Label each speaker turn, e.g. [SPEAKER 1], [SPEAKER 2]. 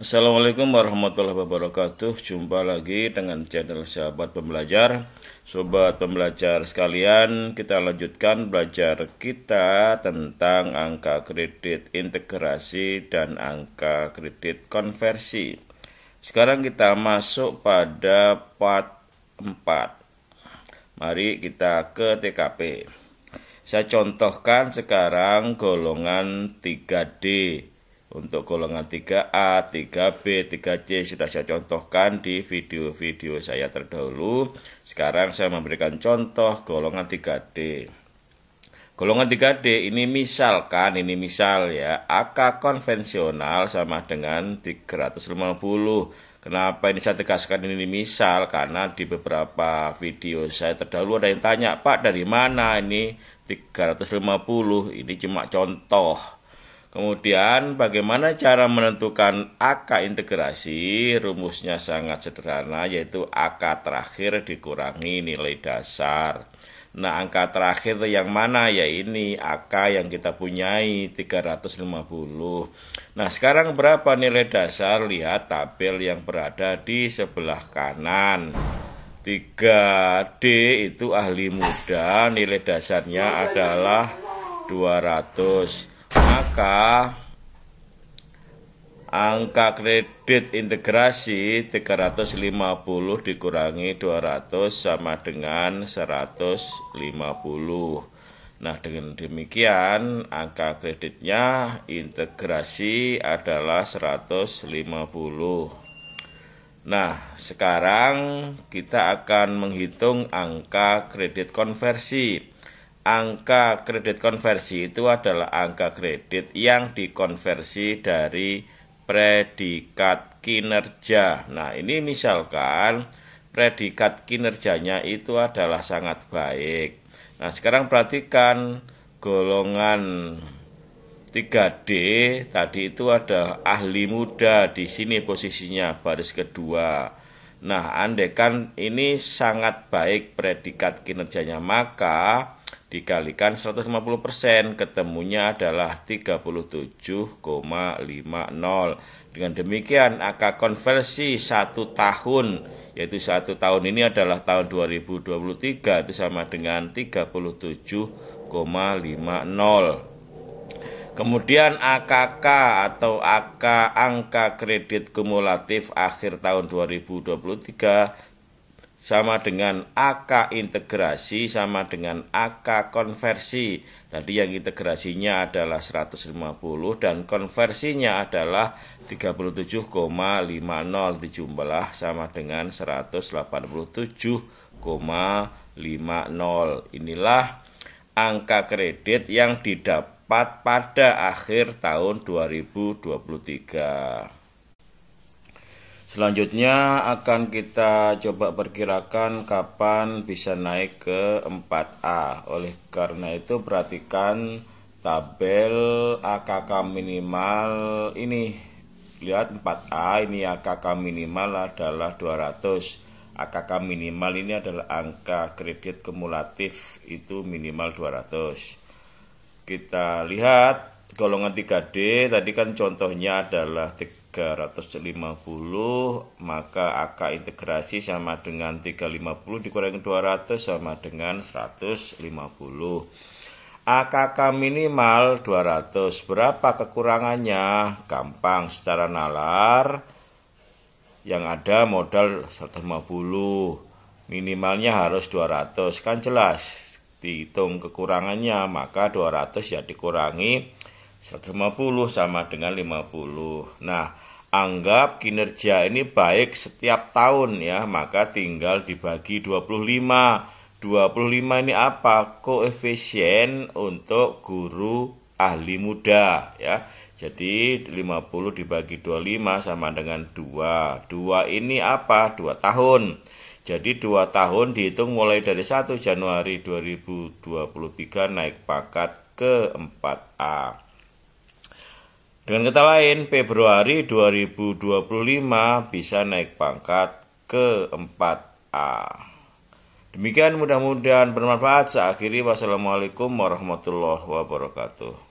[SPEAKER 1] Assalamualaikum warahmatullahi wabarakatuh Jumpa lagi dengan channel sahabat pembelajar Sobat pembelajar sekalian Kita lanjutkan belajar kita tentang angka kredit integrasi dan angka kredit konversi Sekarang kita masuk pada part 4 Mari kita ke TKP saya contohkan sekarang golongan 3D untuk golongan 3A, 3B, 3C sudah saya contohkan di video-video saya terdahulu. Sekarang saya memberikan contoh golongan 3D. Golongan 3D ini misalkan, ini misal ya, AK konvensional sama dengan 350. Kenapa ini saya tegaskan ini misal? Karena di beberapa video saya terdahulu ada yang tanya, Pak dari mana ini 350? Ini cuma contoh Kemudian bagaimana cara menentukan AK integrasi? Rumusnya sangat sederhana yaitu AK terakhir dikurangi nilai dasar. Nah, angka terakhir itu yang mana ya ini AK yang kita punyai 350. Nah, sekarang berapa nilai dasar? Lihat tabel yang berada di sebelah kanan. 3D itu ahli muda, nilai dasarnya adalah 200 maka angka kredit integrasi 350 dikurangi 200 sama dengan 150 Nah dengan demikian angka kreditnya integrasi adalah 150 Nah sekarang kita akan menghitung angka kredit konversi angka kredit konversi itu adalah angka kredit yang dikonversi dari predikat kinerja. Nah, ini misalkan predikat kinerjanya itu adalah sangat baik. Nah, sekarang perhatikan golongan 3D tadi itu ada ahli muda di sini posisinya baris kedua. Nah, andekan ini sangat baik predikat kinerjanya, maka dikalikan 150% ketemunya adalah 37,50 dengan demikian angka konversi satu tahun yaitu satu tahun ini adalah tahun 2023 itu sama dengan 37,50 Kemudian AKK atau AK angka kredit kumulatif akhir tahun 2023 sama dengan AK integrasi sama dengan AK konversi. Tadi yang integrasinya adalah 150 dan konversinya adalah 37,50 dijumlah sama dengan 187,50. Inilah angka kredit yang didapat pada akhir tahun 2023. Selanjutnya akan kita coba perkirakan kapan bisa naik ke 4A. Oleh karena itu perhatikan tabel AKK minimal ini. Lihat 4A ini AKK minimal adalah 200. AKK minimal ini adalah angka kredit kumulatif itu minimal 200. Kita lihat golongan 3D tadi kan contohnya adalah 350 maka AK integrasi sama dengan 350 dikurangi 200 sama dengan 150 AKK minimal 200 berapa kekurangannya gampang secara nalar yang ada modal 150 minimalnya harus 200 kan jelas dihitung kekurangannya maka 200 ya dikurangi 150 sama dengan 50. Nah, anggap kinerja ini baik setiap tahun ya, maka tinggal dibagi 25. 25 ini apa? Koefisien untuk guru ahli muda ya. Jadi 50 dibagi 25 sama dengan 2. 2 ini apa? 2 tahun. Jadi 2 tahun dihitung mulai dari 1 Januari 2023 naik pakat ke 4A. Dengan kata lain, Februari 2025 bisa naik pangkat ke 4A. Demikian mudah-mudahan bermanfaat. Saya akhiri wassalamualaikum warahmatullahi wabarakatuh.